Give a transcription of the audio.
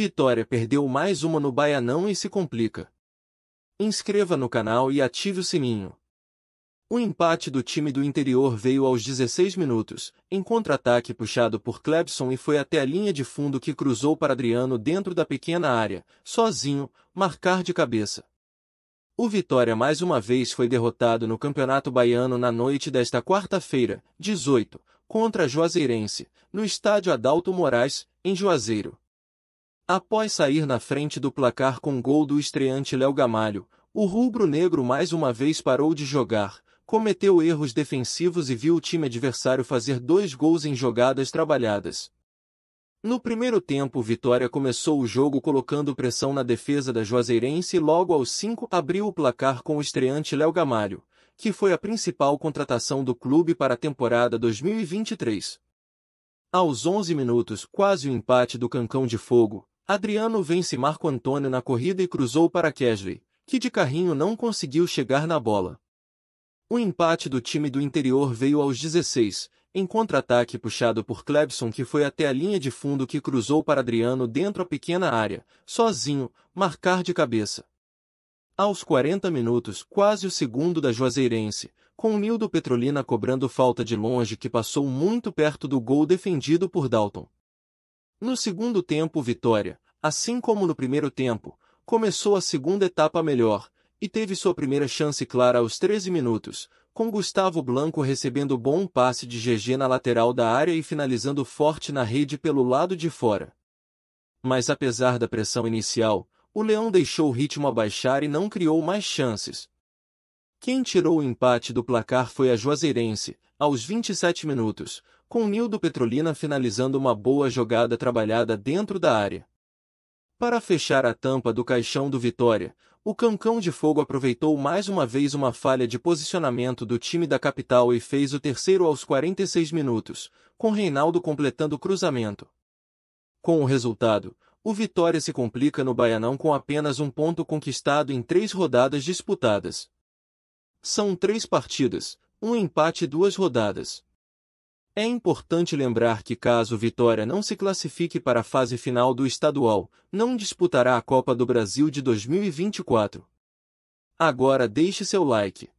Vitória perdeu mais uma no Baianão e se complica. Inscreva no canal e ative o sininho. O empate do time do interior veio aos 16 minutos, em contra-ataque puxado por Clebson e foi até a linha de fundo que cruzou para Adriano dentro da pequena área, sozinho, marcar de cabeça. O Vitória mais uma vez foi derrotado no Campeonato Baiano na noite desta quarta-feira, 18, contra Juazeirense, no estádio Adalto Moraes, em Juazeiro. Após sair na frente do placar com gol do estreante Léo Gamalho, o rubro-negro mais uma vez parou de jogar, cometeu erros defensivos e viu o time adversário fazer dois gols em jogadas trabalhadas. No primeiro tempo, Vitória começou o jogo colocando pressão na defesa da Juazeirense e logo aos 5 abriu o placar com o estreante Léo Gamalho, que foi a principal contratação do clube para a temporada 2023. Aos 11 minutos, quase o empate do Cancão de Fogo, Adriano vence Marco Antônio na corrida e cruzou para Kesley, que de carrinho não conseguiu chegar na bola. O empate do time do interior veio aos 16, em contra-ataque puxado por Clebson que foi até a linha de fundo que cruzou para Adriano dentro a pequena área, sozinho, marcar de cabeça. Aos 40 minutos, quase o segundo da Juazeirense, com Nildo Petrolina cobrando falta de longe que passou muito perto do gol defendido por Dalton. No segundo tempo, Vitória, assim como no primeiro tempo, começou a segunda etapa melhor e teve sua primeira chance clara aos 13 minutos, com Gustavo Blanco recebendo bom passe de GG na lateral da área e finalizando forte na rede pelo lado de fora. Mas apesar da pressão inicial, o Leão deixou o ritmo abaixar e não criou mais chances. Quem tirou o empate do placar foi a Juazeirense, aos 27 minutos, com Nildo Petrolina finalizando uma boa jogada trabalhada dentro da área. Para fechar a tampa do caixão do Vitória, o Cancão de Fogo aproveitou mais uma vez uma falha de posicionamento do time da capital e fez o terceiro aos 46 minutos, com Reinaldo completando o cruzamento. Com o resultado, o Vitória se complica no Baianão com apenas um ponto conquistado em três rodadas disputadas. São três partidas, um empate e duas rodadas. É importante lembrar que caso Vitória não se classifique para a fase final do estadual, não disputará a Copa do Brasil de 2024. Agora deixe seu like.